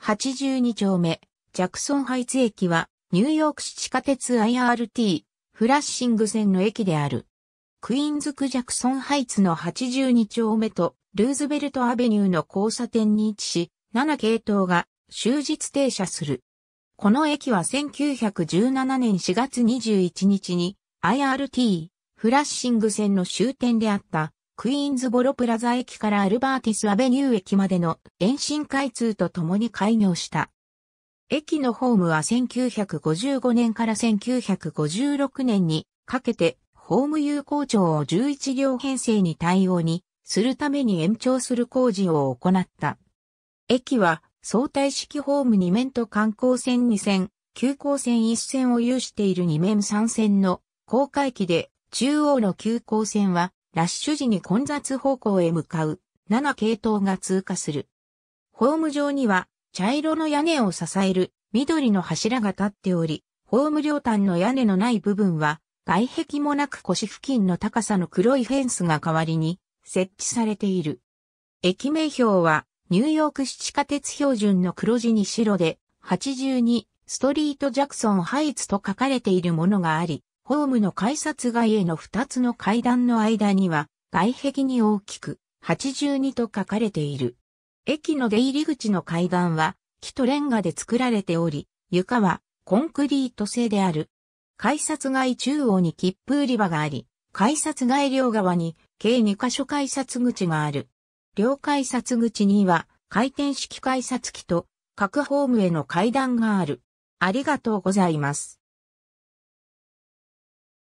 82丁目、ジャクソンハイツ駅は、ニューヨーク市地下鉄 IRT、フラッシング線の駅である。クイーンズクジャクソンハイツの82丁目と、ルーズベルトアベニューの交差点に位置し、7系統が終日停車する。この駅は1917年4月21日に IRT フラッシング線の終点であったクイーンズボロプラザ駅からアルバーティスアベニュー駅までの延伸開通とともに開業した。駅のホームは1955年から1956年にかけてホーム有効庁を11両編成に対応にするために延長する工事を行った。駅は相対式ホーム2面と観光線2線、急行線1線を有している2面3線の高架駅で中央の急行線はラッシュ時に混雑方向へ向かう7系統が通過する。ホーム上には茶色の屋根を支える緑の柱が立っており、ホーム両端の屋根のない部分は外壁もなく腰付近の高さの黒いフェンスが代わりに設置されている。駅名表はニューヨーク市地下鉄標準の黒字に白で82ストリートジャクソンハイツと書かれているものがあり、ホームの改札外への2つの階段の間には、外壁に大きく、82と書かれている。駅の出入り口の階段は、木とレンガで作られており、床はコンクリート製である。改札外中央に切符売り場があり、改札外両側に計2カ所改札口がある。両改札口には回転式改札機と各ホームへの階段がある。ありがとうございます。